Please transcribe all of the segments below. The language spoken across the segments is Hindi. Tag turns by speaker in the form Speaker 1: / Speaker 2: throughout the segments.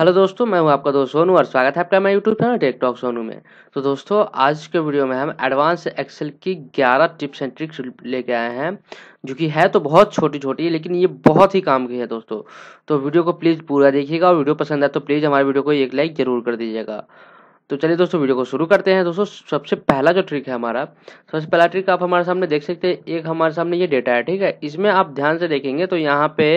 Speaker 1: हेलो दोस्तों मैं हूं आपका दोस्त सोनू और स्वागत है आपका मैं यूट्यूब चैनल टॉक सोनू में तो दोस्तों आज के वीडियो में हम एडवांस एक्सेल की 11 टिप्स एंड ट्रिक्स लेके आए हैं जो कि है तो बहुत छोटी छोटी है लेकिन ये बहुत ही काम की है दोस्तों तो वीडियो को प्लीज़ पूरा देखिएगा और वीडियो पसंद आए तो प्लीज़ हमारे वीडियो को एक लाइक ज़रूर कर दीजिएगा तो चलिए दोस्तों वीडियो को शुरू करते हैं दोस्तों सबसे पहला जो ट्रिक है हमारा सबसे पहला ट्रिक आप हमारे सामने देख सकते हैं एक हमारे सामने ये डेटा है ठीक है इसमें आप ध्यान से देखेंगे तो यहाँ पे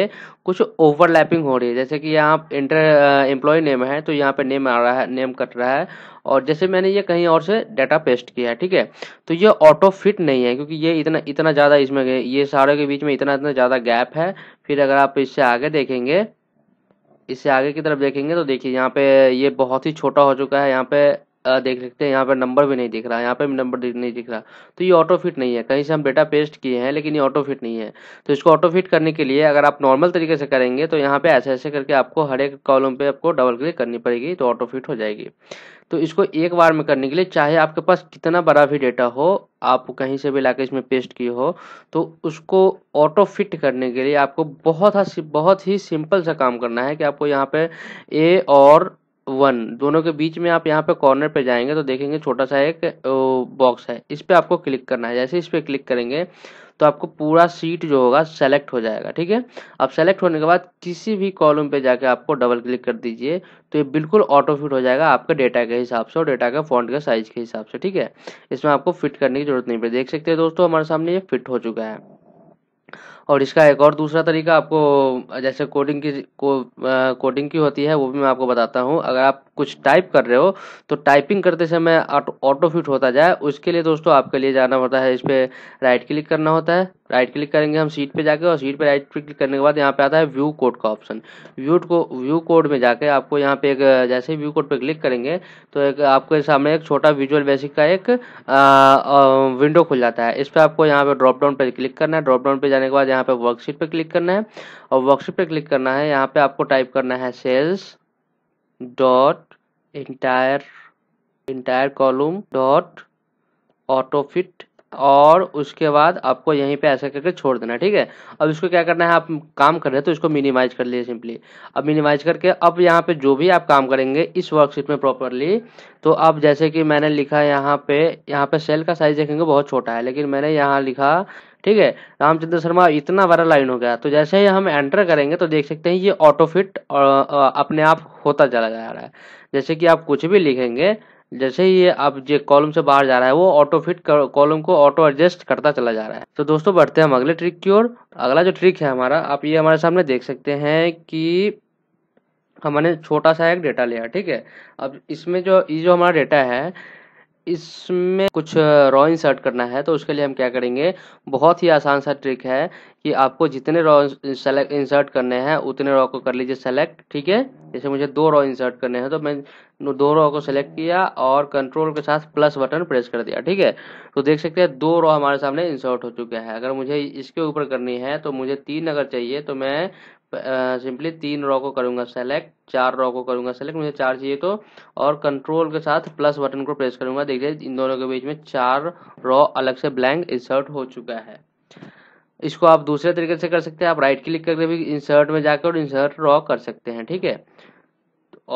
Speaker 1: कुछ ओवरलैपिंग हो रही है जैसे कि यहाँ इंटर एम्प्लॉय नेम है तो यहाँ पे नेम आ रहा है नेम कट रहा है और जैसे मैंने ये कहीं और से डाटा पेस्ट किया है ठीक है तो ये ऑटो फिट नहीं है क्योंकि ये इतना इतना ज़्यादा इसमें ये सारे के बीच में इतना इतना ज़्यादा गैप है फिर अगर आप इससे आगे देखेंगे इसे आगे की तरफ देखेंगे तो देखिए यहाँ पे ये बहुत ही छोटा हो चुका है यहाँ पे देख सकते हैं यहाँ पे नंबर भी नहीं दिख रहा है यहाँ पर भी नंबर नहीं दिख रहा तो ये ऑटो फिट नहीं है कहीं से हम डेटा पेस्ट किए हैं लेकिन ये ऑटो फिट नहीं है तो इसको ऑटो फिट करने के लिए अगर आप नॉर्मल तरीके से करेंगे तो यहाँ पे ऐसे ऐसे करके आपको हर एक कॉलम पे आपको डबल क्लिक करनी पड़ेगी तो ऑटो फिट हो जाएगी तो इसको एक बार में करने के लिए चाहे आपके पास कितना बड़ा भी डेटा हो आप कहीं से भी ला इसमें पेस्ट किए हो तो उसको ऑटो फिट करने के लिए आपको बहुत हा बहुत ही सिंपल सा काम करना है कि आपको यहाँ पे ए और वन दोनों के बीच में आप यहाँ पे कॉर्नर पे जाएंगे तो देखेंगे छोटा सा एक बॉक्स है इस पर आपको क्लिक करना है जैसे इस पर क्लिक करेंगे तो आपको पूरा सीट जो होगा सेलेक्ट हो जाएगा ठीक है अब सेलेक्ट होने के बाद किसी भी कॉलम पे जाके आपको डबल क्लिक कर दीजिए तो ये बिल्कुल ऑटो फिट हो जाएगा आपके डेटा के हिसाब से और डेटा के फॉन्ट के साइज के हिसाब से ठीक है इसमें आपको फिट करने की जरूरत नहीं पड़ी देख सकते हैं दोस्तों हमारे सामने ये फिट हो चुका है और इसका एक और दूसरा तरीका आपको जैसे कोडिंग की को आ, कोडिंग की होती है वो भी मैं आपको बताता हूँ अगर आप कुछ टाइप कर रहे हो तो टाइपिंग करते समय ऑटो फिट होता जाए उसके लिए दोस्तों आपके लिए जाना होता है इस पर राइट क्लिक करना होता है राइट क्लिक करेंगे हम सीट पे जाके और सीट पे राइट क्लिक करने के बाद यहाँ पे आता है व्यू कोड का ऑप्शन व्यू को व्यू कोड में जाके आपको यहाँ पे एक जैसे ही व्यू कोड पे क्लिक करेंगे तो एक आपके सामने एक छोटा विजुअल बेसिक का एक आ, आ, विंडो खुल जाता है इस पर आपको यहाँ पे ड्रॉप डाउन पर क्लिक करना है ड्रॉप डाउन पर जाने के बाद यहाँ पे वर्कशीट पे क्लिक करना है और वर्कशीट पे क्लिक करना है यहाँ पे आपको टाइप करना है cells dot entire entire column dot autofit और उसके बाद आपको यहीं पे ऐसा करके छोड़ देना ठीक है अब इसको क्या करना है आप काम कर रहे हैं तो इसको मिनिमाइज कर लिए सिंपली अब मिनिमाइज करके अब यहाँ पे जो भी आप काम करेंगे इस वर्कशीट में प्रॉपरली तो अब जैसे कि मैंने लिखा यहाँ पे यहाँ पे सेल का साइज देखेंगे बहुत छोटा है लेकिन मैंने यहाँ लिखा ठीक है रामचंद्र शर्मा इतना बड़ा लाइन हो गया तो जैसे ही हम एंटर करेंगे तो देख सकते हैं ये ऑटो फिट अपने आप होता चला जा रहा है जैसे कि आप कुछ भी लिखेंगे जैसे ही ये अब जो कॉलम से बाहर जा रहा है वो ऑटो फिट कॉलम को ऑटो एडजस्ट करता चला जा रहा है तो दोस्तों बढ़ते हैं हम अगले ट्रिक की ओर अगला जो ट्रिक है हमारा आप ये हमारे सामने देख सकते हैं कि हमने छोटा सा एक डेटा लिया ठीक है अब इसमें जो ये जो हमारा डेटा है इसमें कुछ रॉ इंसर्ट करना है तो उसके लिए हम क्या करेंगे बहुत ही आसान सा ट्रिक है कि आपको जितने रॉ सेलेक्ट इंसर्ट करने हैं उतने रॉ को कर लीजिए सेलेक्ट ठीक है जैसे मुझे दो रॉ इंसर्ट करने हैं तो मैं दो रॉ को सेलेक्ट किया और कंट्रोल के साथ प्लस बटन प्रेस कर दिया ठीक है तो देख सकते हैं दो रॉ हमारे सामने इंसर्ट हो चुके हैं अगर मुझे इसके ऊपर करनी है तो मुझे तीन अगर चाहिए तो मैं सिंपली तीन रॉ को करूंगा सेलेक्ट चार रॉ को करूंगा सेलेक्ट मुझे चार चाहिए तो और कंट्रोल के साथ प्लस बटन को प्रेस करूंगा देखिए इन दोनों के बीच में चार रॉ अलग से ब्लैंक इंसर्ट हो चुका है इसको आप दूसरे तरीके से कर सकते हैं आप राइट क्लिक करके भी इंसर्ट में जाकर और इंसर्ट रॉ कर सकते हैं ठीक है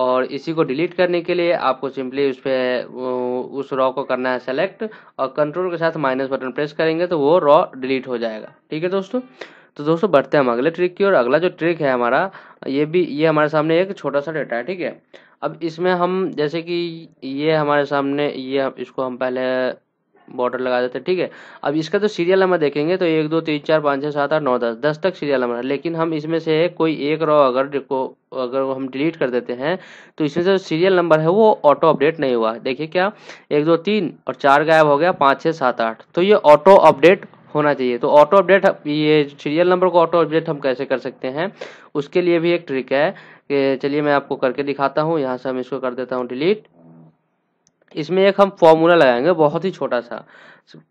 Speaker 1: और इसी को डिलीट करने के लिए आपको सिंपली उस पर उस रॉ को करना है सेलेक्ट और कंट्रोल के साथ माइनस बटन प्रेस करेंगे तो वो रॉ डिलीट हो जाएगा ठीक है दोस्तों तो दोस्तों बढ़ते हैं हम अगले ट्रिक की और अगला जो ट्रिक है हमारा ये भी ये हमारे सामने एक छोटा सा डेटा है ठीक है अब इसमें हम जैसे कि ये हमारे सामने ये इसको हम पहले बॉर्डर लगा देते हैं ठीक है अब इसका जो सीरियल नंबर देखेंगे तो एक दो तीन चार पाँच छः सात आठ नौ दस दस तक सीरियल नंबर है लेकिन हम इसमें से कोई एक रो अगर को अगर हम डिलीट कर देते हैं तो इसमें से सीरियल नंबर है वो ऑटो अपडेट नहीं हुआ देखिए क्या एक दो तीन और चार गायब हो गया पाँच छः सात आठ तो ये ऑटो अपडेट होना चाहिए तो ऑटो अपडेट ये सीरियल नंबर को ऑटो अपडेट हम कैसे कर सकते हैं उसके लिए भी एक ट्रिक है कि चलिए मैं आपको करके दिखाता हूँ यहाँ से हम इसको कर देता हूँ डिलीट इसमें एक हम फॉर्मूला लगाएंगे बहुत ही छोटा सा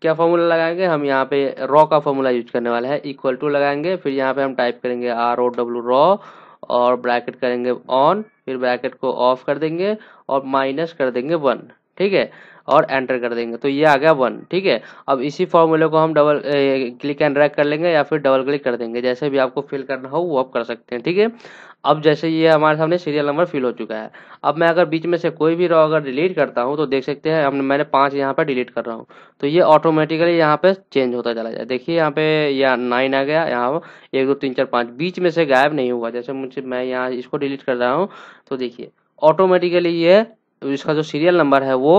Speaker 1: क्या फॉर्मूला लगाएंगे हम यहाँ पे रॉ का फॉर्मूला यूज करने वाले हैं इक्वल टू लगाएंगे फिर यहाँ पे हम टाइप करेंगे आर ओ डब्ल्यू रॉ और ब्रैकेट करेंगे ऑन फिर ब्रैकेट को ऑफ कर देंगे और माइनस कर देंगे वन ठीक है और एंटर कर देंगे तो ये आ गया वन ठीक है अब इसी फॉर्मूले को हम डबल क्लिक एंड ड्रैग कर लेंगे या फिर डबल क्लिक कर देंगे जैसे भी आपको फिल करना हो वो आप कर सकते हैं ठीक है अब जैसे ये हमारे सामने सीरियल नंबर फिल हो चुका है अब मैं अगर बीच में से कोई भी रॉ अगर डिलीट करता हूँ तो देख सकते हैं हमने मैंने पाँच यहाँ पर डिलीट कर रहा हूँ तो ये ऑटोमेटिकली यहाँ पे चेंज होता चला जाए देखिए यहाँ पे या नाइन आ गया यहाँ एक दो तीन चार पाँच बीच में से गायब नहीं हुआ जैसे मुझे मैं यहाँ इसको डिलीट कर रहा हूँ तो देखिए ऑटोमेटिकली ये इसका जो सीरियल नंबर है वो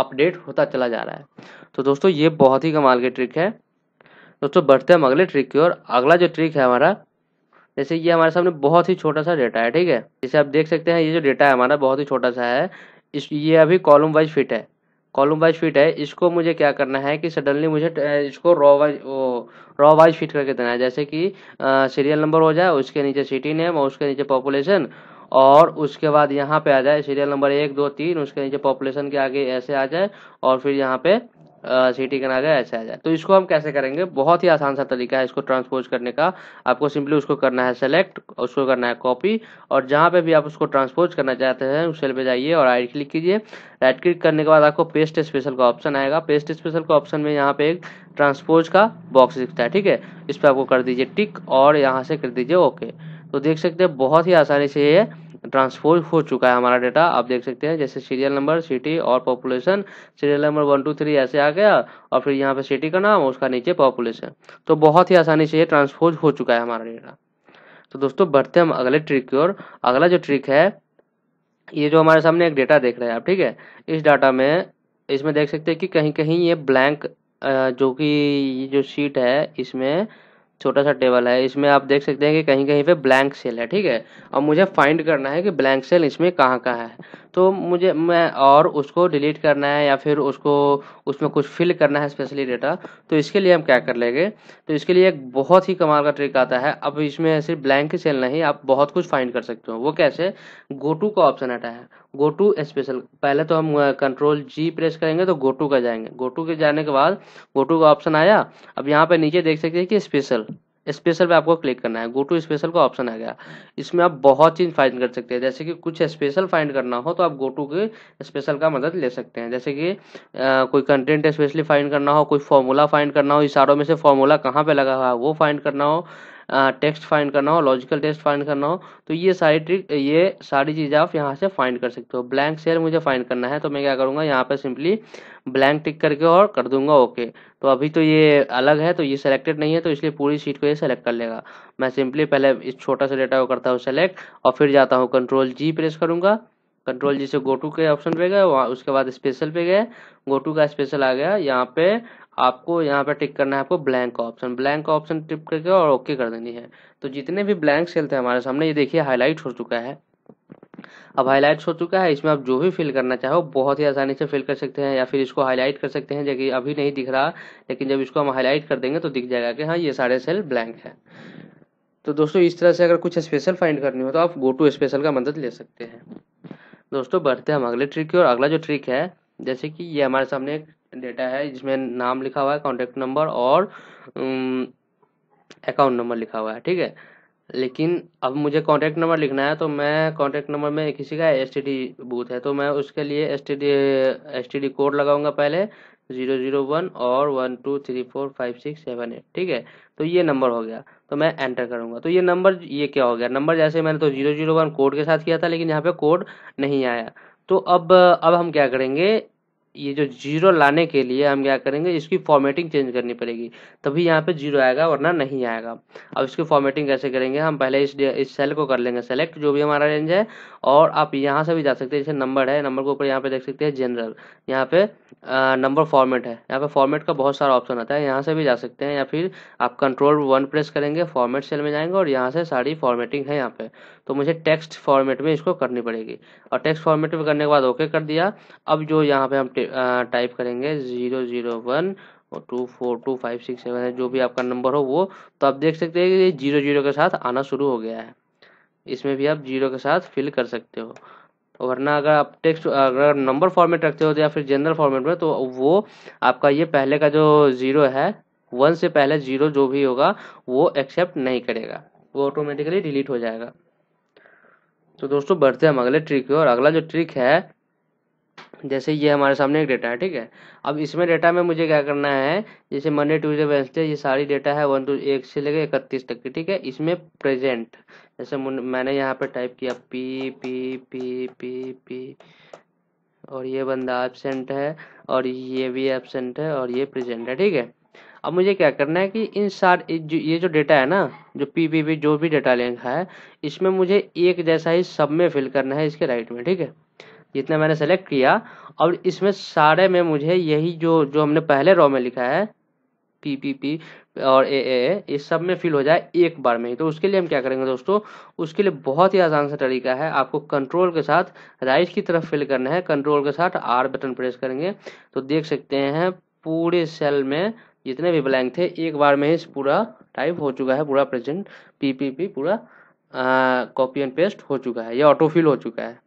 Speaker 1: अपडेट होता चला जा रहा है तो दोस्तों ये बहुत ही कमाल की ट्रिक है दोस्तों बढ़ते हम अगले ट्रिक की ओर अगला जो ट्रिक है हमारा जैसे ये हमारे सामने बहुत ही छोटा सा डेटा है ठीक है जैसे आप देख सकते हैं ये जो डेटा है हमारा बहुत ही छोटा सा है इस ये अभी कॉलम वाइज फिट है कॉलम वाइज फिट है इसको मुझे क्या करना है कि सडनली मुझे इसको row wise row wise fit करके देना है जैसे कि सीरियल नंबर हो जाए उसके नीचे सिटी नेम और उसके नीचे पॉपुलेशन और उसके बाद यहाँ पे आ जाए सीरियल नंबर एक दो तीन उसके नीचे पॉपुलेशन के आगे ऐसे आ जाए और फिर यहाँ पे सिटी के नागर ऐसे आ जाए तो इसको हम कैसे करेंगे बहुत ही आसान सा तरीका है इसको ट्रांसपोज करने का आपको सिंपली उसको करना है सेलेक्ट उसको करना है कॉपी और जहाँ पे भी आप उसको ट्रांसपोज करना चाहते हैं उस सेल पे जाइए और राइट क्लिक कीजिए राइट क्लिक करने के बाद आपको पेस्ट स्पेशल का ऑप्शन आएगा पेस्ट स्पेशल का ऑप्शन में यहाँ पे एक ट्रांसपोज का बॉक्स दिखता है ठीक है इस पर आपको कर दीजिए टिक और यहाँ से कर दीजिए ओके तो देख सकते हैं बहुत ही आसानी से ये ट्रांसफोर हो चुका है हमारा डाटा आप देख सकते हैं जैसे सीरियल नंबर सिटी और population serial number one two three ऐसे आ गया और फिर यहाँ पे सिटी का नाम उसका नीचे पॉपुलेशन तो बहुत ही आसानी से ये ट्रांसफोर हो चुका है हमारा डेटा तो दोस्तों बढ़ते हम अगले ट्रिक की ओर अगला जो ट्रिक है ये जो हमारे सामने एक डेटा देख रहे हैं आप ठीक है इस डाटा में इसमें देख सकते हैं कि कहीं कहीं ये ब्लैंक जो कि ये जो शीट है इसमें छोटा सा टेबल है इसमें आप देख सकते हैं कि कहीं कहीं पे ब्लैंक सेल है ठीक है अब मुझे फाइंड करना है कि ब्लैंक सेल इसमें कहाँ कहाँ है तो मुझे मैं और उसको डिलीट करना है या फिर उसको उसमें कुछ फिल करना है स्पेशली डेटा तो इसके लिए हम क्या कर लेंगे तो इसके लिए एक बहुत ही कमाल का ट्रिक आता है अब इसमें सिर्फ ब्लैंक ही सेल नहीं आप बहुत कुछ फाइंड कर सकते हो वो कैसे गो टू का ऑप्शन आता है गो टू स्पेशल पहले तो हम कंट्रोल जी प्रेस करेंगे तो गो टू का जाएंगे गो टू के जाने के बाद गो टू का ऑप्शन आया अब यहाँ पे नीचे देख सकते हैं कि स्पेशल स्पेशल पे आपको क्लिक करना है गो टू स्पेशल का ऑप्शन आ गया इसमें आप बहुत चीज फाइंड कर सकते हैं जैसे कि कुछ स्पेशल फाइंड करना हो तो आप गो टू के स्पेशल का मदद ले सकते हैं जैसे कि आ, कोई कंटेंट स्पेशली फाइंड करना हो कोई फॉर्मूला फाइंड करना हो इशारों में से फॉर्मूला कहाँ पे लगा हुआ है वो फाइंड करना हो टेक्स्ट फाइंड करना हो लॉजिकल टेस्ट फाइंड करना हो तो ये सारी ट्रिक ये सारी चीज़ें आप यहाँ से फाइंड कर सकते हो ब्लैंक शेयर मुझे फाइंड करना है तो मैं क्या करूँगा यहाँ पर सिंपली ब्लैंक टिक करके और कर दूंगा ओके तो अभी तो ये अलग है तो ये सिलेक्टेड नहीं है तो इसलिए पूरी सीट को ये सेलेक्ट कर लेगा मैं सिंपली पहले इस छोटा सा डेटा को करता हूँ सेलेक्ट और फिर जाता हूँ कंट्रोल जी प्रेस करूँगा कंट्रोल जी से गोटू के ऑप्शन पे गए वहाँ उसके बाद स्पेशल पे गए गोटू का स्पेशल आ गया यहाँ पे आपको यहाँ पे टिक करना है आपको blank option blank option tick करके और ओके कर देनी है तो जितने भी ब्लैंक सेल थे हमारे सामने ये देखिए हाईलाइट हो चुका है अब हाईलाइट हो चुका है इसमें आप जो भी फिल करना चाहो बहुत ही आसानी से फिल कर सकते हैं या फिर इसको हाईलाइट कर सकते हैं जबकि अभी नहीं दिख रहा लेकिन जब इसको हम हाईलाइट कर देंगे तो दिख जाएगा कि हाँ ये सारे सेल ब्लैंक है तो दोस्तों इस तरह से अगर कुछ स्पेशल फाइंड करनी हो तो आप गो टू स्पेशल का मदद ले सकते हैं दोस्तों बढ़ते हम अगले ट्रिक की और अगला जो ट्रिक है जैसे कि ये हमारे सामने एक डेटा है जिसमें नाम लिखा हुआ है कॉन्टेक्ट नंबर और अकाउंट नंबर लिखा हुआ है ठीक है लेकिन अब मुझे कॉन्टैक्ट नंबर लिखना है तो मैं कॉन्टैक्ट नंबर में किसी का एस बूथ है तो मैं उसके लिए एस टी कोड लगाऊंगा पहले जीरो जीरो वन और one two three four five six seven eight ठीक है तो ये नंबर हो गया तो मैं एंटर करूंगा तो ये नंबर ये क्या हो गया नंबर जैसे मैंने तो जीरो जीरो वन कोड के साथ किया था लेकिन यहाँ पे कोड नहीं आया तो अब अब हम क्या करेंगे ये जो जीरो लाने के लिए हम क्या करेंगे इसकी फॉर्मेटिंग चेंज करनी पड़ेगी तभी यहाँ पे जीरो आएगा वरना नहीं आएगा अब इसकी फॉर्मेटिंग कैसे करेंगे हम पहले इस इस सेल को कर लेंगे सेलेक्ट जो भी हमारा रेंज है और आप यहाँ से भी जा सकते हैं जैसे नंबर है नंबर के ऊपर यहाँ पे देख सकते हैं जनरल यहाँ पे नंबर फॉर्मेट है यहाँ पे फॉर्मेट का बहुत सारा ऑप्शन आता है यहाँ से भी जा सकते हैं या फिर आप कंट्रोल वन प्रेस करेंगे फॉर्मेट सेल में जाएंगे और यहाँ से सारी फॉर्मेटिंग है यहाँ पे तो मुझे टेक्स्ट फॉर्मेट में इसको करनी पड़ेगी और टेक्स्ट फॉर्मेट में करने के बाद ओके कर दिया अब जो यहाँ पे हम टाइप करेंगे ज़ीरो ज़ीरो वन और two four two five six seven है जो भी आपका नंबर हो वो तो आप देख सकते हैं कि ये जीरो जीरो के साथ आना शुरू हो गया है इसमें भी आप जीरो के साथ फिल कर सकते हो तो वरना अगर आप टेक्स्ट अगर नंबर फॉर्मेट रखते हो तो या फिर जनरल फॉर्मेट में तो वो आपका ये पहले का जो ज़ीरो है वन से पहले ज़ीरो जो भी होगा वो एक्सेप्ट नहीं करेगा वो ऑटोमेटिकली डिलीट हो जाएगा तो दोस्तों बढ़ते हैं हम अगले ट्रिक और अगला जो ट्रिक है जैसे ये हमारे सामने एक डेटा है ठीक है अब इसमें डेटा में मुझे क्या करना है जैसे मंडे ट्यूजडे वेंसडे ये सारी डेटा है वन टू एक से लेकर इकतीस तक की ठीक है इसमें प्रेजेंट जैसे मैंने यहाँ पे टाइप किया P P P P P और ये बंदा एबसेंट है और ये भी एबसेंट है और ये प्रेजेंट है ठीक है अब मुझे क्या करना है कि इन सारे ये जो डेटा है ना जो पी पी पी जो भी डेटा लिंक है इसमें मुझे एक जैसा ही सब में फिल करना है इसके राइट में ठीक है जितना मैंने सेलेक्ट किया और इसमें सारे में मुझे यही जो जो हमने पहले रॉ में लिखा है पी पी पी और ए ए ये सब में फिल हो जाए एक बार में ही तो उसके लिए हम क्या करेंगे दोस्तों उसके लिए बहुत ही आसान सा तरीका है आपको कंट्रोल के साथ राइट की तरफ फिल करना है कंट्रोल के साथ आर बटन प्रेस करेंगे तो देख सकते हैं पूरे सेल में जितने भी ब्लैंक थे एक बार में ही पूरा टाइप हो चुका है पूरा प्रेजेंट पीपीपी पूरा कॉपी एंड पेस्ट हो चुका है या ऑटोफिल हो चुका है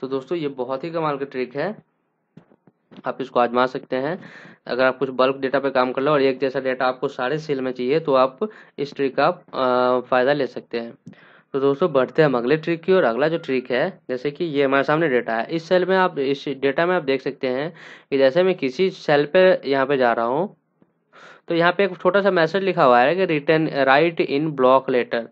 Speaker 1: तो दोस्तों ये बहुत ही कमाल का ट्रिक है आप इसको आजमा सकते हैं अगर आप कुछ बल्क डेटा पे काम कर लो और एक जैसा डेटा आपको सारे सेल में चाहिए तो आप इस ट्रिक का फ़ायदा ले सकते हैं तो दोस्तों बढ़ते हैं हम अगले ट्रिक की और अगला जो ट्रिक है जैसे कि ये हमारे सामने डेटा है इस सेल में आप इस डेटा में आप देख सकते हैं कि जैसे मैं किसी सेल पे यहाँ पे जा रहा हूँ तो यहाँ पे एक छोटा सा मैसेज लिखा हुआ है कि return right in block letter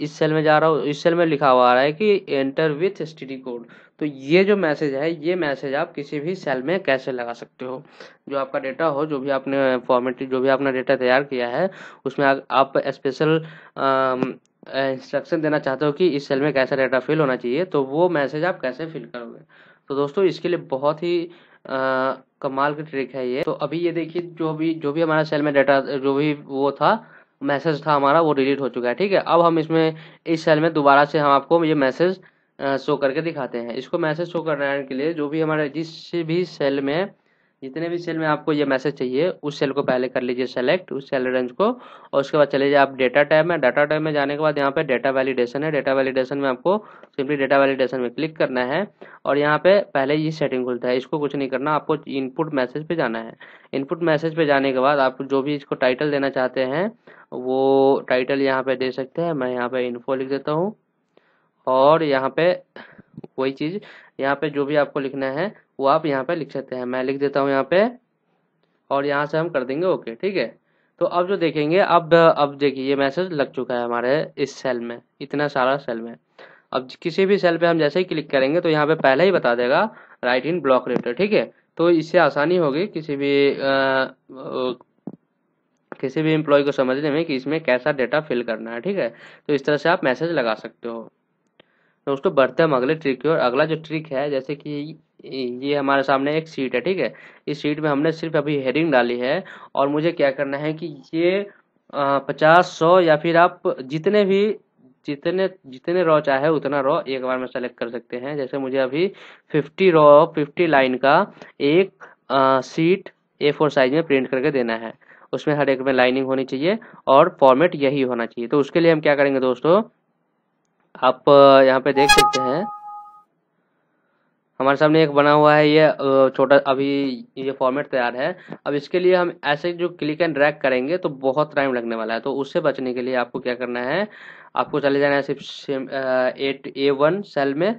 Speaker 1: इस सेल में जा रहा हूँ इस सेल में लिखा हुआ आ रहा है कि एंटर विथ एस कोड तो ये जो मैसेज है ये मैसेज आप किसी भी सेल में कैसे लगा सकते हो जो आपका डेटा हो जो भी आपने फॉर्मेटिव जो भी आपने डेटा तैयार किया है उसमें आ, आप स्पेशल इंस्ट्रक्शन देना चाहते हो कि इस सेल में कैसा डाटा फिल होना चाहिए तो वो मैसेज आप कैसे फिल करोगे तो दोस्तों इसके लिए बहुत ही आ, कमाल की ट्रिक है ये तो अभी ये देखिए जो भी जो भी हमारा सेल में डाटा जो भी वो था मैसेज था हमारा वो डिलीट हो चुका है ठीक है अब हम इसमें इस सेल में दोबारा से हम आपको ये मैसेज शो करके दिखाते हैं इसको मैसेज शो करने के लिए जो भी हमारे जिस भी सेल में जितने भी सेल में आपको ये मैसेज चाहिए उस सेल को पहले कर लीजिए सेलेक्ट उस सेल रेंज को और उसके बाद चले जाए आप डेटा टाइप में डाटा टाइप में जाने के बाद यहाँ पे डेटा वैलिडेशन है डेटा वैलिडेशन में आपको सिंपली डेटा वैलिडेशन में क्लिक करना है और यहाँ पे पहले ये सेटिंग खुलता है इसको कुछ नहीं करना आपको इनपुट मैसेज पे जाना है इनपुट मैसेज पे जाने के बाद आप जो भी इसको टाइटल देना चाहते हैं वो टाइटल यहाँ पे दे सकते हैं मैं यहाँ पे इन्फो लिख देता हूँ और यहाँ पे वही चीज़ यहाँ पे जो भी आपको लिखना है वो आप यहाँ पे लिख सकते हैं मैं लिख देता हूँ यहाँ पे और यहाँ से हम कर देंगे ओके ठीक है तो अब जो देखेंगे अब अब देखिए ये मैसेज लग चुका है हमारे इस सेल में इतना सारा सेल में अब किसी भी सेल पे हम जैसे ही क्लिक करेंगे तो यहाँ पे पहले ही बता देगा राइट इन ब्लॉक रेटर ठीक है तो इससे आसानी होगी किसी भी आ, किसी भी एम्प्लॉय को समझने में कि इसमें कैसा डेटा फिल करना है ठीक है तो इस तरह से आप मैसेज लगा सकते हो दोस्तों बढ़ते हम अगले ट्रिक की और अगला जो ट्रिक है जैसे कि ये हमारे सामने एक सीट है ठीक है इस सीट में हमने सिर्फ अभी हेडिंग डाली है और मुझे क्या करना है कि ये पचास सौ या फिर आप जितने भी जितने जितने रॉ चाहे उतना रॉ एक बार में सेलेक्ट कर सकते हैं जैसे मुझे अभी फिफ्टी रॉ फिफ्टी लाइन का एक आ, सीट ए फोर साइज में प्रिंट करके देना है उसमें हर एक में लाइनिंग होनी चाहिए और फॉर्मेट यही होना चाहिए तो उसके लिए हम क्या करेंगे दोस्तों आप यहाँ पे देख सकते हैं हमारे सामने एक बना हुआ है ये छोटा अभी ये फॉर्मेट तैयार है अब इसके लिए हम ऐसे जो क्लिक एंड ड्रैग करेंगे तो बहुत टाइम लगने वाला है तो उससे बचने के लिए आपको क्या करना है आपको चले जाना है सिर्फ एट ए वन सेल में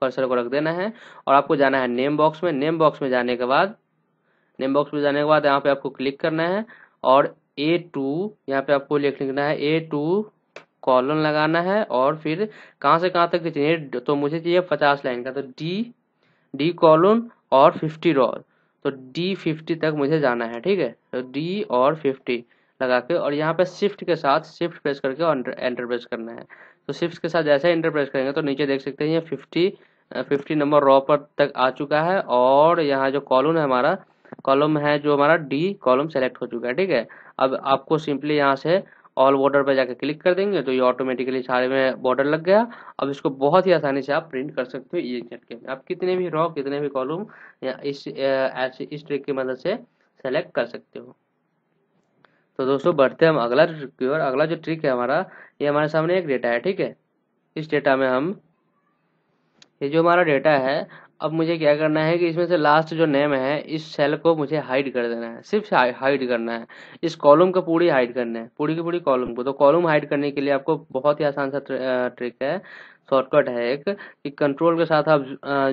Speaker 1: कर्सर को रख देना है और आपको जाना है नेम बॉक्स में नेम बॉक्स में जाने के बाद नेम बॉक्स में जाने के बाद यहाँ पे आपको क्लिक करना है और ए टू यहाँ पे आपको लिख लिखना है ए टू कॉलन लगाना है और फिर कहाँ से कहाँ तक चाहिए तो मुझे चाहिए पचास लाइन का तो डी डी कॉलोन और फिफ्टी रॉ तो डी फिफ्टी तक मुझे जाना है ठीक है तो डी और फिफ्टी लगा के और यहाँ पे शिफ्ट के साथ शिफ्ट प्रेस करके और एंटर प्रेस करना है तो शिफ्ट के साथ जैसे एंटर प्रेस करेंगे तो नीचे देख सकते हैं ये फिफ्टी फिफ्टी नंबर रॉ पर तक आ चुका है और यहाँ जो कॉलम है हमारा कॉलम है जो हमारा डी कॉलम सेलेक्ट हो चुका है ठीक है अब आपको सिंपली यहाँ से ऑल बॉर्डर पर जाकर क्लिक कर देंगे तो ये ऑटोमेटिकली सारे में बॉर्डर लग गया अब इसको बहुत ही आसानी से आप प्रिंट कर सकते हो ये झटके में आप कितने भी रॉ कितने भी कॉलम या इस ऐसे इस ट्रिक की मदद से सेलेक्ट कर सकते हो तो दोस्तों बढ़ते हम अगला ट्रिक की ओर अगला जो ट्रिक है हमारा ये हमारे सामने एक डेटा है ठीक है इस डेटा में हम ये जो हमारा डेटा है अब मुझे क्या करना है कि इसमें से लास्ट जो नेम है इस सेल को मुझे हाइड कर देना है सिर्फ हाइड करना है इस कॉलम को पूरी हाइड करना है पूरी की पूरी कॉलम को तो कॉलम हाइड करने के लिए आपको बहुत ही आसान सा ट्रिक है शॉर्टकट है एक कि कंट्रोल के साथ आप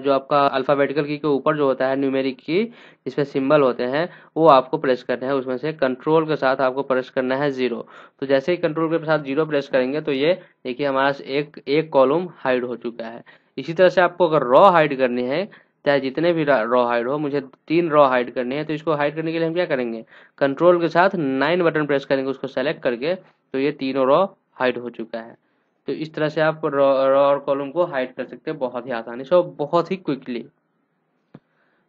Speaker 1: जो आपका अल्फ़ाबेटिकल की के ऊपर जो होता है न्यूमेरिक की जिसमें सिंबल होते हैं वो आपको प्रेस करना है उसमें से कंट्रोल के साथ आपको प्रेस करना है ज़ीरो तो जैसे ही कंट्रोल के साथ जीरो प्रेस करेंगे तो ये देखिए हमारा एक एक कॉलम हाइड हो चुका है इसी तरह से आपको अगर रॉ हाइड करनी है चाहे जितने भी रॉ हाइड हो मुझे तीन रॉ हाइड करने हैं तो इसको हाइड करने के लिए हम क्या करेंगे कंट्रोल के साथ नाइन बटन प्रेस करेंगे उसको सेलेक्ट करके तो ये तीनों रॉ हाइड हो चुका है तो इस तरह से आप रॉ और कॉलम को हाइड कर सकते हैं बहुत ही आसानी से और बहुत ही क्विकली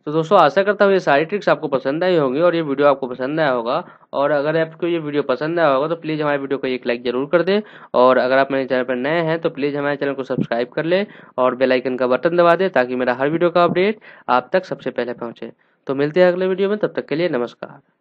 Speaker 1: तो दोस्तों आशा करता हूँ ये सारी ट्रिक्स आपको पसंद आई होंगी और ये वीडियो आपको पसंद आया होगा और अगर आपको ये वीडियो पसंद आया होगा तो प्लीज़ हमारे वीडियो को एक लाइक जरूर कर दें और अगर आप मेरे चैनल पर नए हैं तो प्लीज़ हमारे चैनल को सब्सक्राइब कर लें और बेलाइकन का बटन दबा दें ताकि मेरा हर वीडियो का अपडेट आप तक सबसे पहले पहुँचे तो मिलते हैं अगले वीडियो में तब तक के लिए नमस्कार